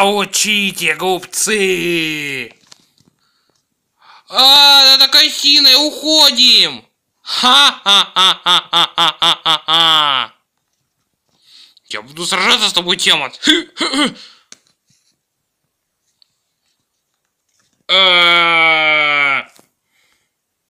«Получите, губцы!» «А, это косиная, уходим!» «Ха-ха-ха-ха-ха-ха-ха-ха!» ха я буду сражаться с тобой, Тиамат!»